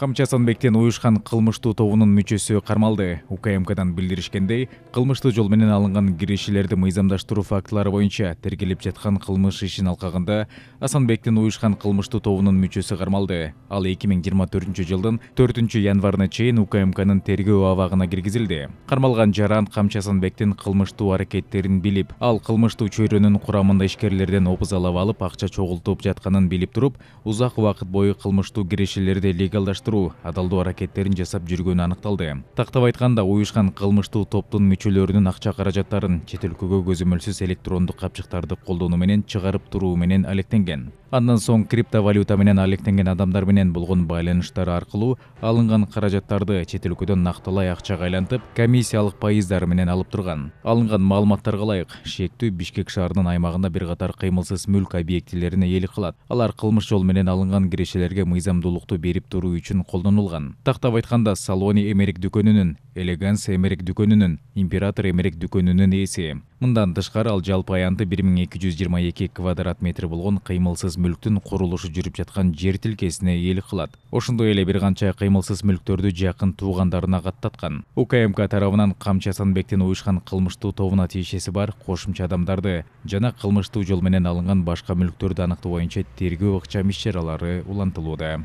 камчасанбектен уюшкан кылмыштуу тобунун мүчөсү кармалды укмкдан билдиришкендей кылмыштуу жол менен алынган кирешелерди мыйзамдаштыруу фактылары боюнча тергелип жаткан кылмыш ишинин алкагында асанбектин уюшкан кылмыштуу тобунун мүчөсү кармалды ал эки миң жыйырма төртүнчү жылдын төртүнчү январына чейин укмкнын тергөө абагына киргизилди кармалган жаран камчасанбектин кылмыштуу аракеттерин билип ал кылмыштуу чөйрөнүн курамында ишкерлерден опузалап алып акча чогултуп жатканын билип туруп узак убакыт бою кылмыштуу кирешелерди легалдаштыруу жолуктуруу адалдуу аракеттерин жасап жүргөнү аныкталды тактап айтканда уюшкан кылмыштуу топтун мүчөлөрүнүн акча каражаттарын чет өлкөгө көзөмөлсүз электрондук капчыктарды колдонуу менен чыгарып туруу менен алектенген андан соң криптовалюта менен алектенген адамдар менен болгон байланыштары аркылуу алынган каражаттарды чет өлкөдөн накталай акчага айлантып комиссиялык пайыздары менен алып турган алынган маалыматтарга ылайык шектүү бишкек шаарынын аймагында бир катар кыймылсыз мүлк объектилерине ээлик кылат алар кылмыш жол менен алынган кирешелерге мыйзамдуулукту берип туруу үчүн үшін колдонулган тактап айтканда салони эмерек дүкенінің элеганс эмерек дүкенінің император эмерек дүкенінің ээси мындан тышкары ал жалпы аянты бир квадрат метр болгон кыймылсыз мүлктүн курулушу жүрүп жаткан жер тилкесине ээлик кылат ошондой эле бир канча кыймылсыз мүлктөрдү жакын туугандарына каттаткан укмк тарабынан камчы асанбектин уюшкан кылмыштуу тобуна тиешеси бар кошумча адамдарды жана кылмыштуу жол менен алынган башка мүлктөрдү аныктоо боюнча тергөө ыкчам иш чаралары улантылууда